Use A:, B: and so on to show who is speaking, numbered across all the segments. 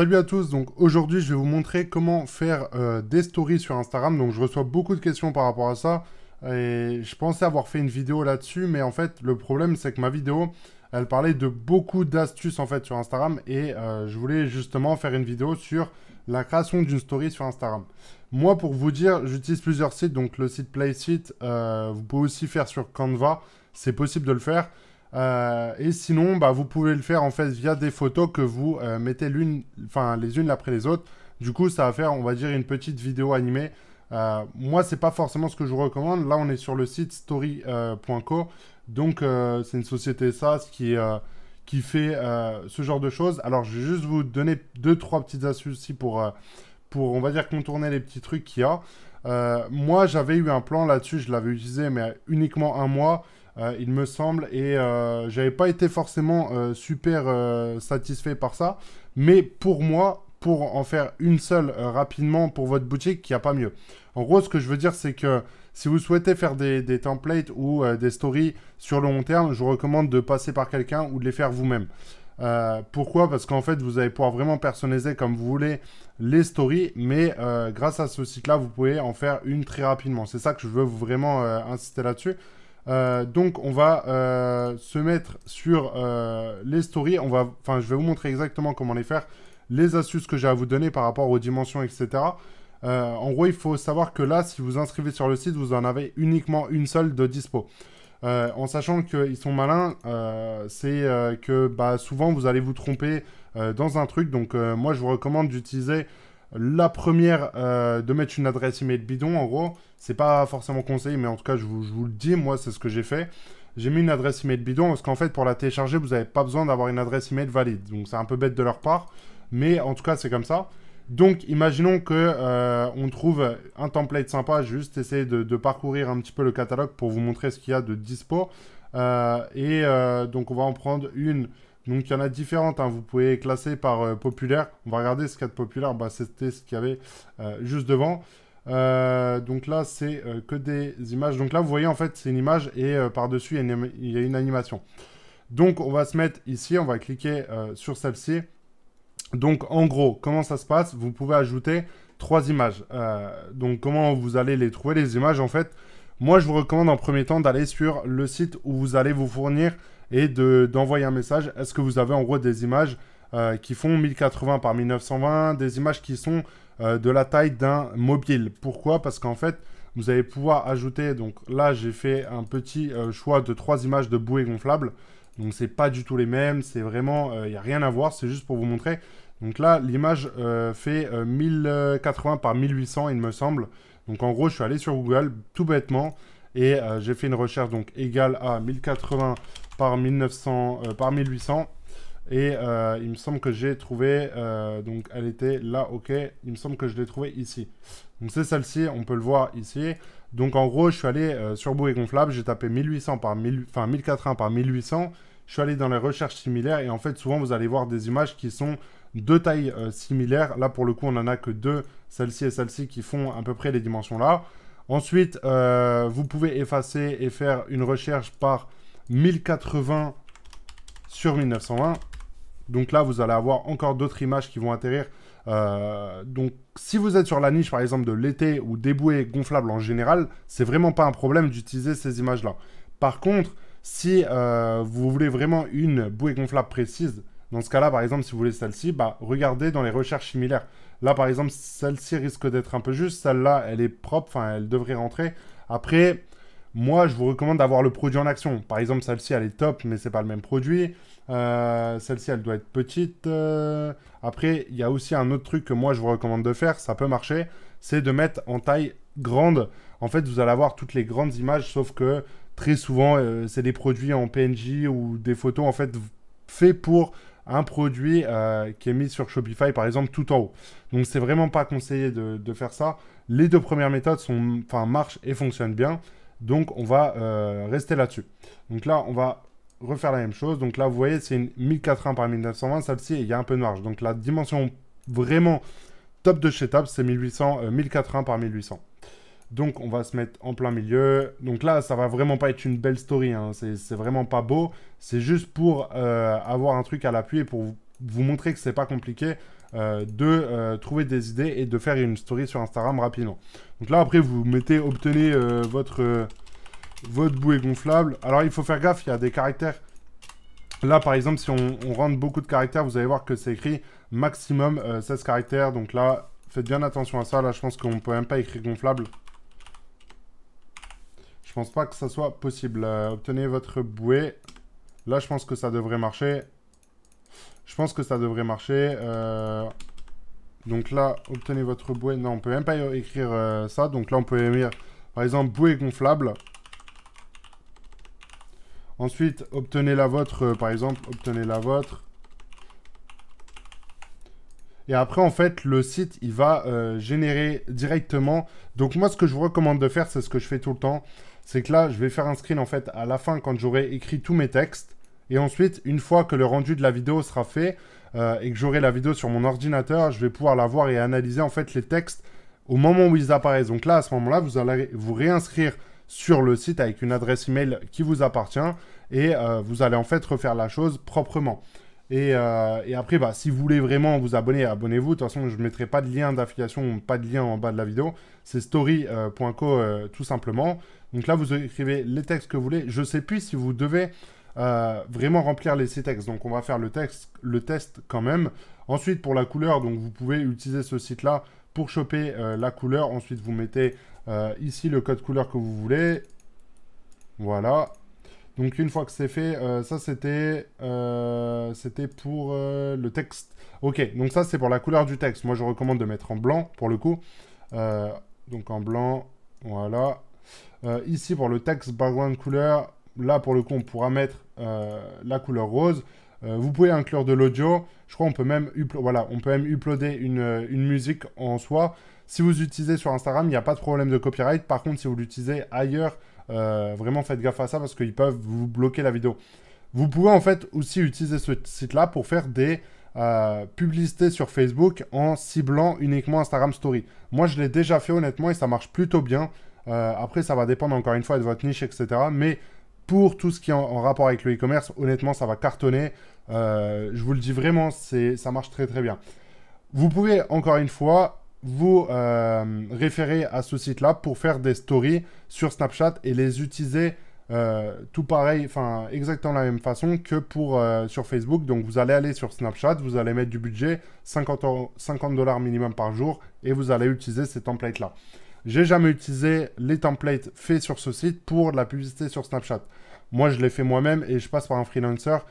A: Salut à tous, donc aujourd'hui je vais vous montrer comment faire euh, des stories sur Instagram. Donc je reçois beaucoup de questions par rapport à ça et je pensais avoir fait une vidéo là-dessus mais en fait le problème c'est que ma vidéo elle parlait de beaucoup d'astuces en fait sur Instagram et euh, je voulais justement faire une vidéo sur la création d'une story sur Instagram. Moi pour vous dire j'utilise plusieurs sites donc le site PlaySite, euh, vous pouvez aussi faire sur Canva, c'est possible de le faire. Euh, et sinon, bah, vous pouvez le faire en fait via des photos que vous euh, mettez l'une, enfin les unes après les autres. Du coup, ça va faire, on va dire, une petite vidéo animée. Euh, moi, c'est pas forcément ce que je vous recommande. Là, on est sur le site story.co, euh, donc c'est une société SaaS qui qui fait ce genre de choses. Alors, je vais juste vous donner deux trois petites astuces ici pour pour, on va dire, contourner les petits trucs qu'il y a. moi, j'avais eu un plan là-dessus, je l'avais utilisé, mais uniquement un mois. Euh, il me semble, et euh, j'avais pas été forcément euh, super satisfait par ça. Mais pour moi, pour en faire une seule rapidement pour votre boutique, il n'y a pas mieux. En gros, ce que je veux dire, c'est que si vous souhaitez faire des, templates ou des stories sur le long terme, je vous recommande de passer par quelqu'un ou de les faire vous-même. pourquoi Parce qu'en fait, vous allez pouvoir vraiment personnaliser comme vous voulez les stories, mais grâce à ce site-là, vous pouvez en faire une très rapidement. C'est ça que je veux vraiment insister là-dessus. Euh, donc on va euh, se mettre sur euh, les stories. enfin, je vais vous montrer exactement comment les faire, les astuces que j'ai à vous donner par rapport aux dimensions, etc. en gros, il faut savoir que là, si vous inscrivez sur le site, vous en avez uniquement une seule de dispo. en sachant qu'ils sont malins, c'est que bah, souvent vous allez vous tromper dans un truc. Donc moi, je vous recommande d'utiliser la première, euh, de mettre une adresse email bidon, en gros, c'est pas forcément conseillé, mais en tout cas, je vous, le dis, moi, c'est ce que j'ai fait. J'ai mis une adresse email bidon parce qu'en fait, pour la télécharger, vous n'avez pas besoin d'avoir une adresse email valide. Donc, c'est un peu bête de leur part, mais en tout cas, c'est comme ça. Donc, imaginons que euh, on trouve un template sympa. Juste essayer de, parcourir un petit peu le catalogue pour vous montrer ce qu'il y a de dispo. Euh, et donc, on va en prendre une donc il y en a différentes, hein. vous pouvez classer par euh, populaire. On va regarder ce qu'il y a de populaire, bah, c'était ce qu'il y avait euh, juste devant. Euh, donc là, c'est que des images. Donc là, vous voyez, en fait, c'est une image et par-dessus, il, il y a une animation. Donc on va se mettre ici, on va cliquer sur celle-ci. Donc en gros, comment ça se passe Vous pouvez ajouter trois images. donc comment vous allez les trouver, les images, en fait Moi, je vous recommande en premier temps d'aller sur le site où vous allez vous fournir et d'envoyer un message. Est-ce que vous avez en gros des images euh, qui font 1080 par 1920, des images qui sont euh, de la taille d'un mobile Pourquoi Parce qu'en fait, vous allez pouvoir ajouter, donc là j'ai fait un petit euh, choix de trois images de bouées gonflables. Donc c'est pas du tout les mêmes, c'est vraiment, il n'y a rien à voir, c'est juste pour vous montrer. Donc là, l'image fait 1080 par 1800, il me semble. Donc en gros, je suis allé sur Google, tout bêtement, et euh, j'ai fait une recherche donc égale à 1080 par, 1900, euh, par 1800. Et euh, il me semble que j'ai trouvé, donc elle était là, ok, il me semble que je l'ai trouvé ici. Donc c'est celle-ci, on peut le voir ici. Donc en gros, je suis allé sur Bouée Gonflable, j'ai tapé 1800 par 1000, enfin 1080 par 1800. Je suis allé dans les recherches similaires et en fait, souvent, vous allez voir des images qui sont de taille similaires. Là, pour le coup, on en a que deux, celle-ci et celle-ci, qui font à peu près les dimensions là. Ensuite, euh, vous pouvez effacer et faire une recherche par 1080 sur 1920. Donc là, vous allez avoir encore d'autres images qui vont atterrir. Euh, donc, si vous êtes sur la niche, par exemple, de l'été ou des bouées gonflables en général, c'est vraiment pas un problème d'utiliser ces images-là. Par contre, si euh, vous voulez vraiment une bouée gonflable précise, dans ce cas-là, par exemple, si vous voulez celle-ci, bah, regardez dans les recherches similaires. Là, par exemple, celle-ci risque d'être un peu juste. Celle-là, elle est propre, enfin, elle devrait rentrer. Après, moi, je vous recommande d'avoir le produit en action. Par exemple, celle-ci, elle est top, mais c'est pas le même produit. Euh, celle-ci, elle doit être petite. Euh, après, il y a aussi un autre truc que moi, je vous recommande de faire. Ça peut marcher. C'est de mettre en taille grande. En fait, vous allez avoir toutes les grandes images, sauf que très souvent, euh, c'est des produits en PNG ou des photos, en fait, faits pour un produit euh, qui est mis sur Shopify, par exemple, tout en haut. Donc, c'est vraiment pas conseillé de, faire ça. Les deux premières méthodes sont, enfin, marchent et fonctionnent bien. Donc, on va euh, rester là-dessus. Donc là, on va refaire la même chose. Donc là, vous voyez, c'est une 1080 par 1920. Celle-ci, il y a un peu de marge. Donc la dimension vraiment top de chez top, c'est 1800, euh, par 1800. Donc on va se mettre en plein milieu. Donc là, ça va vraiment pas être une belle story. Hein. C'est vraiment pas beau. C'est juste pour euh, avoir un truc à l'appui et pour vous, montrer que c'est pas compliqué euh, de euh, trouver des idées et de faire une story sur Instagram rapidement. Donc là, après, vous mettez, obtenez votre, votre bouée gonflable. Alors il faut faire gaffe, il y a des caractères. Là, par exemple, si on, rentre beaucoup de caractères, vous allez voir que c'est écrit maximum 16 caractères. Donc là, faites bien attention à ça. Là, je pense qu'on peut même pas écrire gonflable. Je pense pas que ça soit possible. Euh, obtenez votre bouée. Là, je pense que ça devrait marcher. Je pense que ça devrait marcher. Euh, donc là, obtenez votre bouée. Non, on peut même pas écrire euh, ça. Donc là, on peut écrire, par exemple, bouée gonflable. Ensuite, obtenez la vôtre, par exemple. Obtenez la vôtre. Et après, en fait, le site, il va générer directement. Donc moi, ce que je vous recommande de faire, c'est ce que je fais tout le temps c'est que là, je vais faire un screen en fait à la fin quand j'aurai écrit tous mes textes. Et ensuite, une fois que le rendu de la vidéo sera fait euh, et que j'aurai la vidéo sur mon ordinateur, je vais pouvoir la voir et analyser en fait les textes au moment où ils apparaissent. Donc là, à ce moment-là, vous allez vous réinscrire sur le site avec une adresse email qui vous appartient et euh, vous allez en fait refaire la chose proprement. Euh, et, après, bah, si vous voulez vraiment vous abonner, abonnez-vous. De toute façon, je ne mettrai pas de lien d'affiliation, pas de lien en bas de la vidéo. C'est story.co euh, euh, tout simplement. Donc là, vous écrivez les textes que vous voulez. Je ne sais plus si vous devez vraiment remplir les, six textes. Donc on va faire le, texte, le test quand même. Ensuite, pour la couleur, donc vous pouvez utiliser ce site-là pour choper la couleur. Ensuite, vous mettez ici le code couleur que vous voulez. Voilà. Donc une fois que c'est fait, euh, ça c'était euh, c'était pour euh, le texte. Ok, donc ça c'est pour la couleur du texte. Moi je recommande de mettre en blanc pour le coup. donc en blanc, voilà. ici pour le texte background couleur, là pour le coup on pourra mettre la couleur rose. vous pouvez inclure de l'audio. Je crois qu'on peut même voilà, on peut même uploader une, une musique en soi. Si vous utilisez sur Instagram, il n'y a pas de problème de copyright. Par contre, si vous l'utilisez ailleurs, euh, vraiment, faites gaffe à ça parce qu'ils peuvent vous bloquer la vidéo. Vous pouvez en fait aussi utiliser ce site-là pour faire des euh, publicités sur Facebook en ciblant uniquement Instagram Story. Moi, je l'ai déjà fait honnêtement et ça marche plutôt bien. Euh, après, ça va dépendre encore une fois de votre niche, etc. Mais pour tout ce qui est en, en rapport avec le e-commerce, honnêtement, ça va cartonner. je vous le dis vraiment, ça marche très très bien. Vous pouvez encore une fois vous euh, référez à ce site-là pour faire des stories sur Snapchat et les utiliser euh, tout pareil, enfin exactement la même façon que pour euh, sur Facebook. Donc vous allez aller sur Snapchat, vous allez mettre du budget 50 dollars minimum par jour et vous allez utiliser ces templates-là. J'ai jamais utilisé les templates faits sur ce site pour la publicité sur Snapchat. Moi, je les fais moi-même et je passe par un freelancer.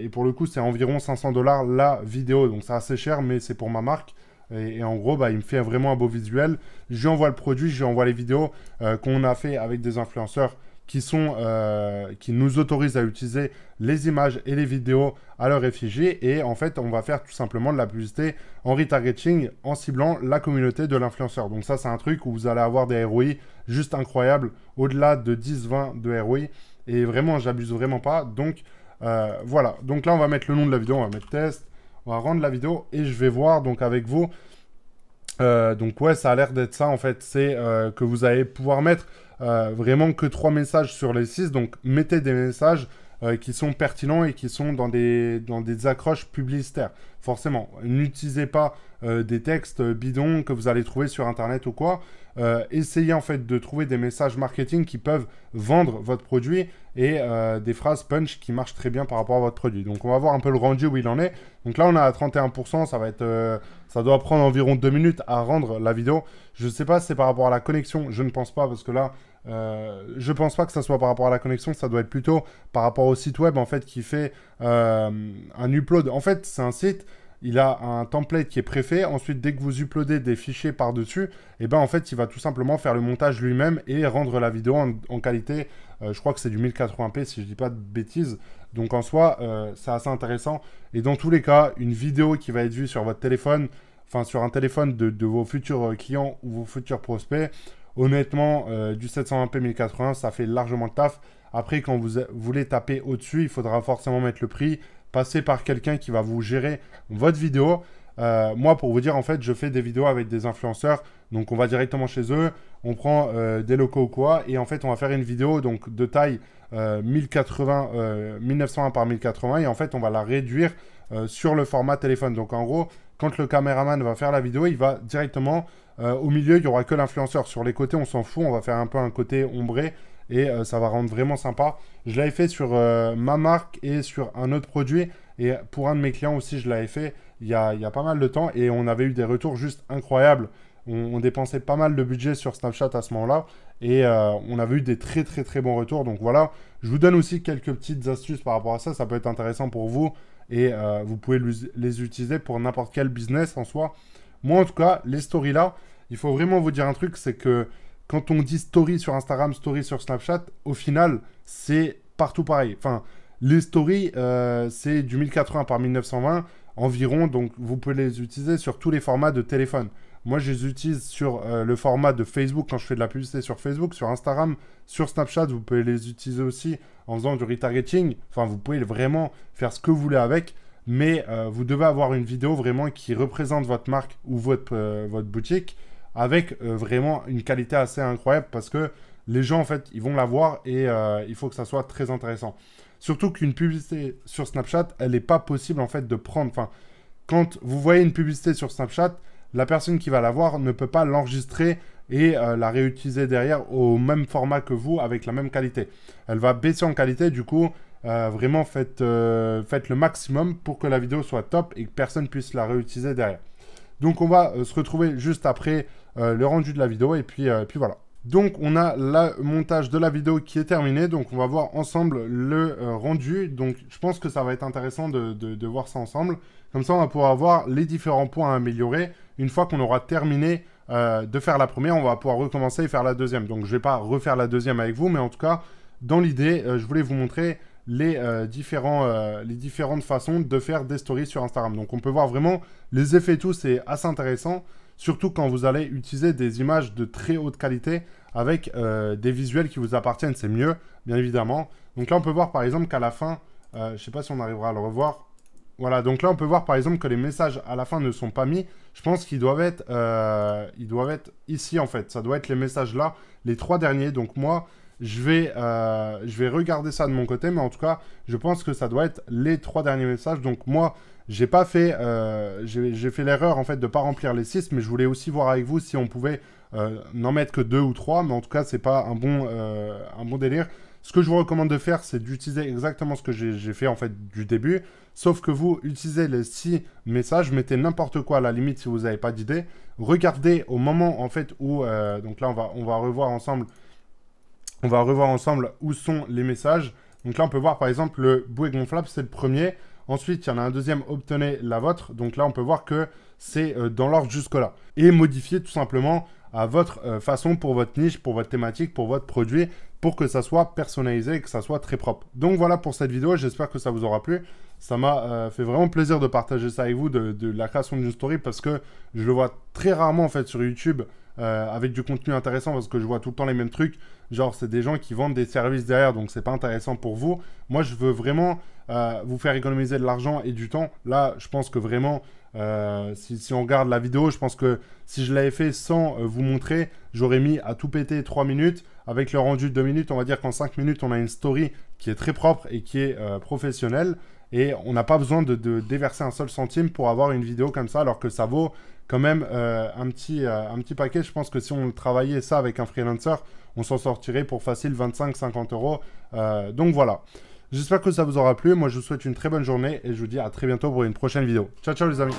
A: et pour le coup, c'est environ 500 dollars la vidéo. Donc c'est assez cher, mais c'est pour ma marque. Et, en gros, bah, il me fait vraiment un beau visuel. Je envoie le produit, je lui envoie les vidéos euh, qu'on a fait avec des influenceurs qui, sont, euh, qui nous autorisent à utiliser les images et les vidéos à leur effigie. Et en fait, on va faire tout simplement de la publicité en retargeting, en ciblant la communauté de l'influenceur. Donc ça, c'est un truc où vous allez avoir des ROI juste incroyables, au-delà de 10-20 de ROI. Et vraiment, j'abuse vraiment pas. Donc euh, voilà. Donc là, on va mettre le nom de la vidéo, on va mettre test on va rendre la vidéo et je vais voir donc avec vous. Euh, donc ouais, ça a l'air d'être ça en fait, c'est euh, que vous allez pouvoir mettre euh, vraiment que trois messages sur les 6, donc mettez des messages qui sont pertinents et qui sont dans des, dans des accroches publicitaires. Forcément, n'utilisez pas des textes bidons que vous allez trouver sur Internet ou quoi. Euh, essayez en fait de trouver des messages marketing qui peuvent vendre votre produit et euh, des phrases punch qui marchent très bien par rapport à votre produit. Donc on va voir un peu le rendu où il en est. Donc là on est à 31%, ça va être, euh, ça doit prendre environ deux minutes à rendre la vidéo. Je ne sais pas si c'est par rapport à la connexion, je ne pense pas parce que là je pense pas que ça soit par rapport à la connexion, ça doit être plutôt par rapport au site web en fait qui fait un upload. En fait, c'est un site il a un template qui est préfet. Ensuite, dès que vous uploadez des fichiers par-dessus, et eh ben en fait, il va tout simplement faire le montage lui-même et rendre la vidéo en, qualité. Euh, je crois que c'est du 1080p si je ne dis pas de bêtises. Donc en soi, euh, c'est assez intéressant. Et dans tous les cas, une vidéo qui va être vue sur votre téléphone, enfin sur un téléphone de, vos futurs euh, clients ou vos futurs prospects, honnêtement, du 720p 1080, ça fait largement le taf. Après, quand vous voulez taper au-dessus, il faudra forcément mettre le prix passer par quelqu'un qui va vous gérer votre vidéo. Euh, moi, pour vous dire, en fait, je fais des vidéos avec des influenceurs. Donc, on va directement chez eux, on prend euh, des locaux ou quoi, et en fait, on va faire une vidéo donc de taille euh, 1920 euh, par 1080, et en fait, on va la réduire sur le format téléphone. Donc, en gros, quand le caméraman va faire la vidéo, il va directement au milieu, il n'y aura que l'influenceur. Sur les côtés, on s'en fout, on va faire un peu un côté ombré et euh, ça va rendre vraiment sympa. Je l'avais fait sur euh, ma marque et sur un autre produit et pour un de mes clients aussi je l'avais fait il y, a, pas mal de temps et on avait eu des retours juste incroyables. On, dépensait pas mal de budget sur Snapchat à ce moment-là et euh, on avait eu des très très très bons retours. Donc voilà, je vous donne aussi quelques petites astuces par rapport à ça, ça peut être intéressant pour vous et vous pouvez les utiliser pour n'importe quel business en soi. Moi en tout cas, les stories là, il faut vraiment vous dire un truc, c'est que quand on dit story sur Instagram, story sur Snapchat, au final, c'est partout pareil. Enfin, les stories, euh, c'est du 1080 par 1920 environ, donc vous pouvez les utiliser sur tous les formats de téléphone. Moi, je les utilise sur euh, le format de Facebook quand je fais de la publicité sur Facebook, sur Instagram, sur Snapchat. Vous pouvez les utiliser aussi en faisant du retargeting. Enfin, vous pouvez vraiment faire ce que vous voulez avec, mais euh, vous devez avoir une vidéo vraiment qui représente votre marque ou votre boutique avec euh, vraiment une qualité assez incroyable parce que les gens, en fait, ils vont la voir et euh, il faut que ça soit très intéressant. Surtout qu'une publicité sur Snapchat, elle n'est pas possible, en fait, de prendre. Enfin, quand vous voyez une publicité sur Snapchat, la personne qui va la voir ne peut pas l'enregistrer et euh, la réutiliser derrière au même format que vous avec la même qualité. Elle va baisser en qualité, du coup, vraiment faites, faites, le maximum pour que la vidéo soit top et que personne puisse la réutiliser derrière. Donc on va se retrouver juste après euh, le rendu de la vidéo, et puis, euh, puis voilà. Donc on a le montage de la vidéo qui est terminé, donc on va voir ensemble le euh, rendu. Donc je pense que ça va être intéressant de, voir ça ensemble. Comme ça on va pouvoir voir les différents points à améliorer. Une fois qu'on aura terminé de faire la première, on va pouvoir recommencer et faire la deuxième. Donc je ne vais pas refaire la deuxième avec vous, mais en tout cas, dans l'idée, je voulais vous montrer les, les différentes façons de faire des stories sur Instagram. Donc on peut voir vraiment les effets et tout, c'est assez intéressant. Surtout quand vous allez utiliser des images de très haute qualité avec euh, des visuels qui vous appartiennent, c'est mieux, bien évidemment. Donc là, on peut voir par exemple qu'à la fin, euh, je ne sais pas si on arrivera à le revoir. Voilà, donc là, on peut voir par exemple que les messages à la fin ne sont pas mis. Je pense qu'ils doivent, être, euh, ils doivent être ici, en fait. Ça doit être les messages là, les trois derniers. Donc moi, je vais, je vais regarder ça de mon côté, mais en tout cas, je pense que ça doit être les trois derniers messages. Donc moi, j'ai pas fait, euh, j'ai fait l'erreur en fait de pas remplir les 6, mais je voulais aussi voir avec vous si on pouvait euh, n'en mettre que 2 ou 3, mais en tout cas c'est pas un bon, euh, un bon délire. Ce que je vous recommande de faire, c'est d'utiliser exactement ce que j'ai fait en fait du début, sauf que vous utilisez les 6 messages, mettez n'importe quoi à la limite si vous n'avez pas d'idée. Regardez au moment en fait où, donc là on va, on va revoir ensemble, on va revoir ensemble où sont les messages. Donc là on peut voir par exemple le bouée gonflable, c'est le premier. Ensuite, il y en a un deuxième, obtenez la vôtre. Donc là, on peut voir que c'est euh, dans l'ordre jusque-là. Et modifiez tout simplement à votre euh, façon pour votre niche, pour votre thématique, pour votre produit, pour que ça soit personnalisé et que ça soit très propre. Donc voilà pour cette vidéo, j'espère que ça vous aura plu. Ça m'a euh, fait vraiment plaisir de partager ça avec vous, de, la création d'une story, parce que je le vois très rarement en fait sur YouTube avec du contenu intéressant, parce que je vois tout le temps les mêmes trucs. Genre, c'est des gens qui vendent des services derrière, donc c'est pas intéressant pour vous. Moi, je veux vraiment euh, vous faire économiser de l'argent et du temps. Là, je pense que vraiment, euh, si, on regarde la vidéo, je pense que si je l'avais fait sans euh, vous montrer, j'aurais mis à tout péter 3 minutes. Avec le rendu de 2 minutes, on va dire qu'en 5 minutes, on a une story qui est très propre et qui est professionnelle. Et on n'a pas besoin de, déverser un seul centime pour avoir une vidéo comme ça, alors que ça vaut quand même un, petit, un petit paquet. Je pense que si on travaillait ça avec un freelancer, on s'en sortirait pour facile 25-50 euros. donc voilà. J'espère que ça vous aura plu. Moi, je vous souhaite une très bonne journée et je vous dis à très bientôt pour une prochaine vidéo. Ciao, ciao les amis.